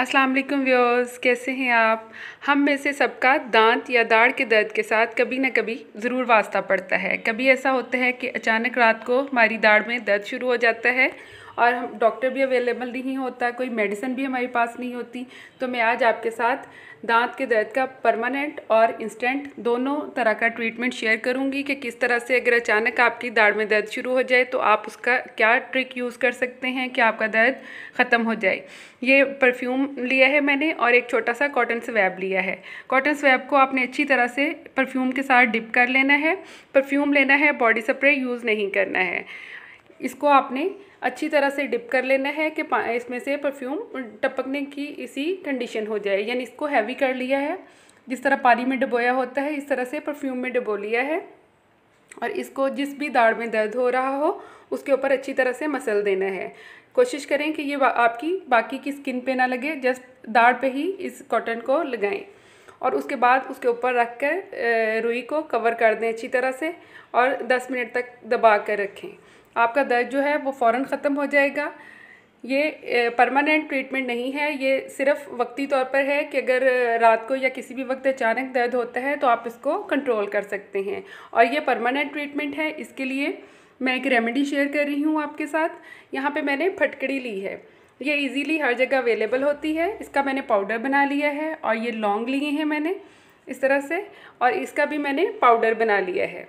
अस्सलाम वालेकुम व्यूअर्स कैसे हैं आप हम में से सबका दांत या दाढ़ के दर्द के साथ कभी ना कभी ज़रूर वास्ता पड़ता है कभी ऐसा होता है कि अचानक रात को हमारी दाढ़ में दर्द शुरू हो जाता है और हम डॉक्टर भी अवेलेबल नहीं होता कोई मेडिसिन भी हमारे पास नहीं होती तो मैं आज आपके साथ दांत के दर्द का परमानेंट और इंस्टेंट दोनों तरह का ट्रीटमेंट शेयर करूंगी कि किस तरह से अगर अचानक आपकी दाढ़ में दर्द शुरू हो जाए तो आप उसका क्या ट्रिक यूज़ कर सकते हैं कि आपका दर्द ख़त्म हो जाए ये परफ्यूम लिया है मैंने और एक छोटा सा कॉटन स्वैब लिया है कॉटन स्वैब को आपने अच्छी तरह से परफ्यूम के साथ डिप कर लेना है परफ्यूम लेना है बॉडी स्प्रे यूज़ नहीं करना है इसको आपने अच्छी तरह से डिप कर लेना है कि इसमें से परफ्यूम टपकने की इसी कंडीशन हो जाए यानी इसको हैवी कर लिया है जिस तरह पानी में डुबोया होता है इस तरह से परफ्यूम में डुबो लिया है और इसको जिस भी दाढ़ में दर्द हो रहा हो उसके ऊपर अच्छी तरह से मसल देना है कोशिश करें कि ये आपकी बाकी की स्किन पे ना लगे जस्ट दाढ़ पे ही इस कॉटन को लगाएं और उसके बाद उसके ऊपर रख कर रुई को कवर कर दें अच्छी तरह से और 10 मिनट तक दबा कर रखें आपका दर्द जो है वो फ़ौर ख़त्म हो जाएगा ये परमानेंट ट्रीटमेंट नहीं है ये सिर्फ वक्ती तौर पर है कि अगर रात को या किसी भी वक्त अचानक दर्द होता है तो आप इसको कंट्रोल कर सकते हैं और ये परमानेंट ट्रीटमेंट है इसके लिए मैं एक रेमेडी शेयर कर रही हूँ आपके साथ यहाँ पे मैंने फटकड़ी ली है ये इजीली हर जगह अवेलेबल होती है इसका मैंने पाउडर बना लिया है और ये लौंग लिए हैं मैंने इस तरह से और इसका भी मैंने पाउडर बना लिया है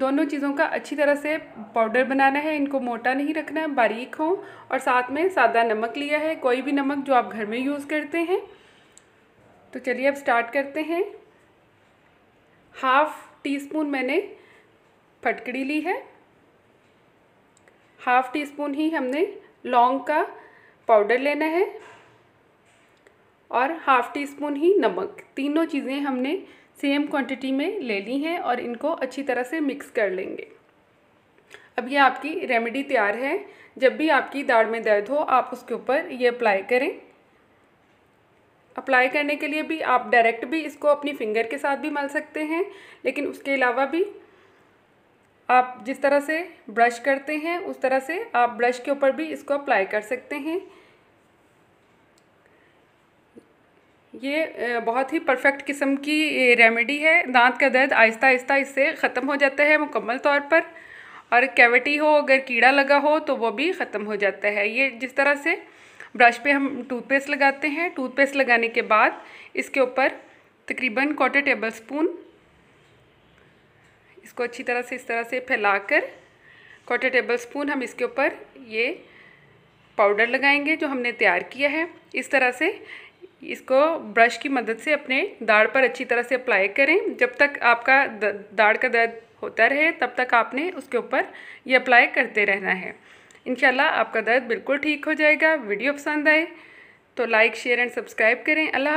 दोनों चीज़ों का अच्छी तरह से पाउडर बनाना है इनको मोटा नहीं रखना है बारीक हो और साथ में सादा नमक लिया है कोई भी नमक जो आप घर में यूज़ करते हैं तो चलिए अब स्टार्ट करते हैं हाफ़ टी स्पून मैंने फटकड़ी ली है हाफ़ टी स्पून ही हमने लौंग का पाउडर लेना है और हाफ़ टी स्पून ही नमक तीनों चीज़ें हमने सेम क्वांटिटी में ले ली हैं और इनको अच्छी तरह से मिक्स कर लेंगे अब ये आपकी रेमेडी तैयार है जब भी आपकी दाढ़ में दर्द हो आप उसके ऊपर ये अप्लाई करें अप्लाई करने के लिए भी आप डायरेक्ट भी इसको अपनी फिंगर के साथ भी मल सकते हैं लेकिन उसके अलावा भी आप जिस तरह से ब्रश करते हैं उस तरह से आप ब्रश के ऊपर भी इसको अप्लाई कर सकते हैं ये बहुत ही परफेक्ट किस्म की रेमेडी है दांत का दर्द आहिस्ता आहिस्ता इससे ख़त्म हो जाता है मुकम्मल तौर पर और कैविटी हो अगर कीड़ा लगा हो तो वो भी ख़त्म हो जाता है ये जिस तरह से ब्रश पे हम टूथपेस्ट लगाते हैं टूथपेस्ट लगाने के बाद इसके ऊपर तकरीबन क्वार्टर टेबल स्पून इसको अच्छी तरह से इस तरह से फैलाकर क्वार्टर टेबल स्पून हम इसके ऊपर ये पाउडर लगाएंगे जो हमने तैयार किया है इस तरह से इसको ब्रश की मदद से अपने दाढ़ पर अच्छी तरह से अप्लाई करें जब तक आपका दाढ़ का दर्द होता रहे तब तक आपने उसके ऊपर ये अप्लाई करते रहना है इनशाला आपका दर्द बिल्कुल ठीक हो जाएगा वीडियो पसंद आए तो लाइक शेयर एंड सब्सक्राइब करें अल्लाह